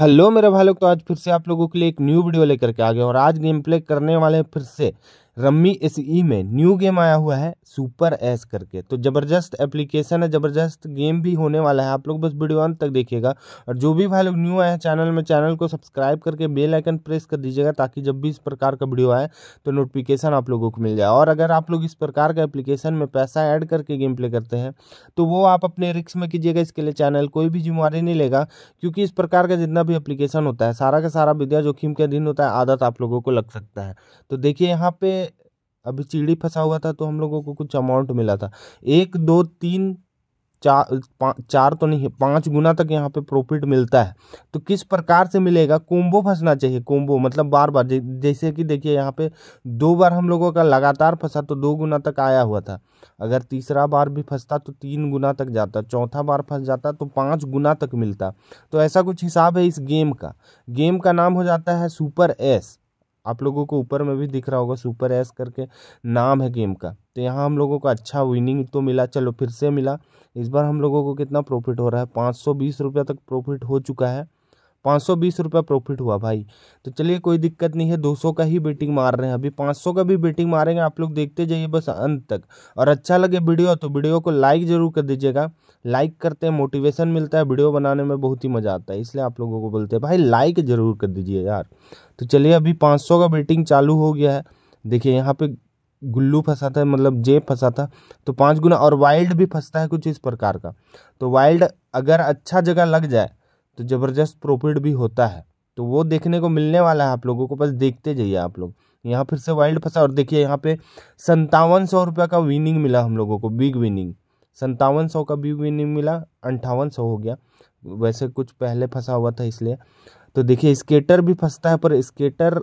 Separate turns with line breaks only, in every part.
hello मेरे भाई लोग तो आज फिर से आप लोगों के लिए एक न्यू वीडियो लेकर के आ गए और आज गेम प्ले करने वाले हैं फिर से रम्मी एस ई में न्यू गेम आया हुआ है सुपर एस करके तो ज़बरदस्त एप्लीकेशन है ज़बरदस्त गेम भी होने वाला है आप लोग बस वीडियो अंत तक देखिएगा और जो भी भाई लोग न्यू आए हैं चैनल में चैनल को सब्सक्राइब करके बेल आइकन प्रेस कर दीजिएगा ताकि जब भी इस प्रकार का वीडियो आए तो नोटिफिकेशन आप लोगों को मिल जाए और अगर आप लोग इस प्रकार का एप्लीकेशन में पैसा ऐड करके गेम प्ले करते हैं तो वो आप अपने रिक्स में कीजिएगा इसके लिए चैनल कोई भी जिम्मेवारी नहीं लेगा क्योंकि इस प्रकार का जितना भी एप्लीकेशन होता है सारा का सारा विद्या जोखिम के अधीन होता है आदत आप लोगों को लग सकता है तो देखिए यहाँ पे अभी चिड़ी फंसा हुआ था तो हम लोगों को कुछ अमाउंट मिला था एक दो तीन चार चार तो नहीं है पाँच गुना तक यहाँ पे प्रॉफिट मिलता है तो किस प्रकार से मिलेगा कोम्बो फंसना चाहिए कोम्बो मतलब बार बार जैसे कि देखिए यहाँ पे दो बार हम लोगों का लगातार फंसा तो दो गुना तक आया हुआ था अगर तीसरा बार भी फंसता तो तीन गुना तक जाता चौथा बार फंस जाता तो पाँच गुना तक मिलता तो ऐसा कुछ हिसाब है इस गेम का गेम का नाम हो जाता है सुपर एस आप लोगों को ऊपर में भी दिख रहा होगा सुपर एस करके नाम है गेम का तो यहाँ हम लोगों को अच्छा विनिंग तो मिला चलो फिर से मिला इस बार हम लोगों को कितना प्रॉफिट हो रहा है पाँच सौ बीस रुपया तक प्रॉफिट हो चुका है पाँच सौ बीस रुपये प्रॉफिट हुआ भाई तो चलिए कोई दिक्कत नहीं है दो सौ का ही बेटिंग मार रहे हैं अभी पाँच सौ का भी बेटिंग मारेंगे आप लोग देखते जाइए बस अंत तक और अच्छा लगे वीडियो तो वीडियो को लाइक ज़रूर कर दीजिएगा लाइक करते हैं मोटिवेशन मिलता है वीडियो बनाने में बहुत ही मज़ा आता है इसलिए आप लोगों को बोलते हैं भाई लाइक ज़रूर कर दीजिए यार तो चलिए अभी पाँच का बेटिंग चालू हो गया है देखिए यहाँ पर गुल्लू फंसा था मतलब जेब फंसा था तो पाँच गुना और वाइल्ड भी फंसता है कुछ इस प्रकार का तो वाइल्ड अगर अच्छा जगह लग जाए तो ज़बरदस्त प्रॉफिट भी होता है तो वो देखने को मिलने वाला है आप लोगों को बस देखते जाइए आप लोग यहाँ फिर से वाइल्ड फंसा और देखिए यहाँ पे संतावन सौ रुपये का विनिंग मिला हम लोगों को बिग विनिंग संतावन सौ का बिग विनिंग मिला अंठावन सौ हो गया वैसे कुछ पहले फंसा हुआ था इसलिए तो देखिए स्केटर भी फंसता है पर स्केटर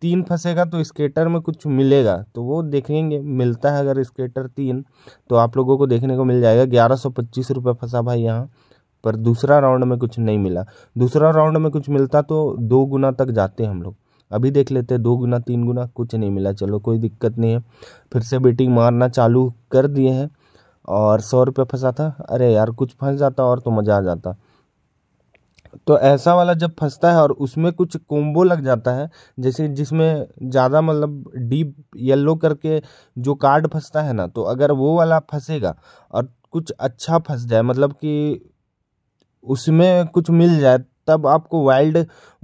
तीन फंसेगा तो स्केटर में कुछ मिलेगा तो वो देखेंगे मिलता है अगर स्केटर तीन तो आप लोगों को देखने को मिल जाएगा ग्यारह सौ पच्चीस रुपये फंसा भाई यहाँ पर दूसरा राउंड में कुछ नहीं मिला दूसरा राउंड में कुछ मिलता तो दो गुना तक जाते हम लोग अभी देख लेते हैं दो गुना तीन गुना कुछ नहीं मिला चलो कोई दिक्कत नहीं है फिर से बेटिंग मारना चालू कर दिए हैं और सौ रुपये फंसा था अरे यार कुछ फंस जाता और तो मज़ा आ जाता तो ऐसा वाला जब फंसता है और उसमें कुछ कोम्बो लग जाता है जैसे जिसमें ज़्यादा मतलब डीप येलो करके जो कार्ड फंसता है ना तो अगर वो वाला फंसेगा और कुछ अच्छा फंस जाए मतलब कि उसमें कुछ मिल जाए तब आपको वाइल्ड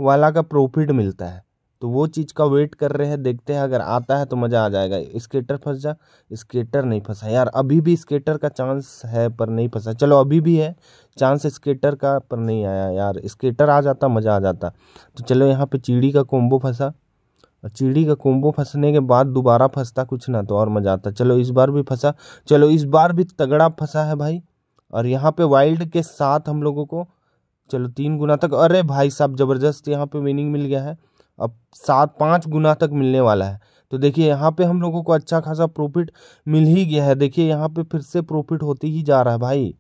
वाला का प्रॉफिट मिलता है तो वो चीज़ का वेट कर रहे हैं देखते हैं अगर आता है तो मज़ा आ जाएगा स्केटर फंस जा स्केटर नहीं फंसा यार अभी भी स्केटर का चांस है पर नहीं फंसा चलो अभी भी है चांस स्केटर का पर नहीं आया यार स्केटर आ जाता मज़ा आ जाता तो चलो यहाँ पे चिड़ी का कोम्बो फंसा और चिड़ी का कोम्बो फंसने के बाद दोबारा फंसता कुछ ना तो और मज़ा आता चलो इस बार भी फंसा चलो इस बार भी तगड़ा फंसा है भाई और यहाँ पे वाइल्ड के साथ हम लोगों को चलो तीन गुना तक अरे भाई साहब ज़बरदस्त यहाँ पे विनिंग मिल गया है अब सात पाँच गुना तक मिलने वाला है तो देखिए यहाँ पे हम लोगों को अच्छा खासा प्रॉफिट मिल ही गया है देखिए यहाँ पे फिर से प्रॉफिट होते ही जा रहा है भाई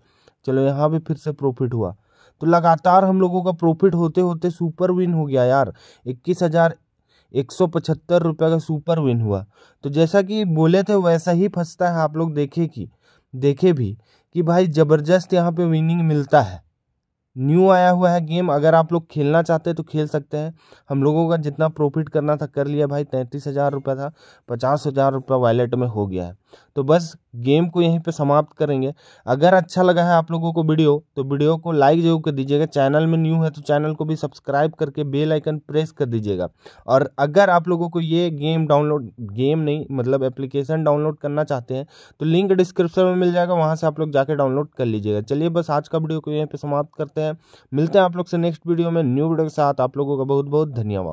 चलो यहाँ पे फिर से प्रॉफिट हुआ तो लगातार हम लोगों का प्रॉफिट होते होते सुपर विन हो गया यार इक्कीस हज़ार एक सौ पचहत्तर रुपये का सुपर विन हुआ तो जैसा कि बोले थे वैसा ही फंसता है आप लोग देखे कि देखे भी कि भाई ज़बरदस्त यहाँ पे विनिंग मिलता है न्यू आया हुआ है गेम अगर आप लोग खेलना चाहते हैं तो खेल सकते हैं हम लोगों का जितना प्रॉफिट करना था कर लिया भाई तैंतीस हज़ार रुपया था पचास हज़ार रुपया वैलेट में हो गया है तो बस गेम को यहीं पे समाप्त करेंगे अगर अच्छा लगा है आप लोगों को वीडियो तो वीडियो को लाइक जरूर कर दीजिएगा चैनल में न्यू है तो चैनल को भी सब्सक्राइब करके बेल आइकन प्रेस कर दीजिएगा और अगर आप लोगों को ये गेम डाउनलोड गेम नहीं मतलब एप्लीकेशन डाउनलोड करना चाहते हैं तो लिंक डिस्क्रिप्शन में मिल जाएगा वहाँ से आप लोग जाके डाउनलोड कर लीजिएगा चलिए बस आज का वीडियो को यहीं पर समाप्त करते हैं मिलते हैं आप लोग से नेक्स्ट वीडियो में न्यू वीडियो के साथ आप लोगों का बहुत बहुत धन्यवाद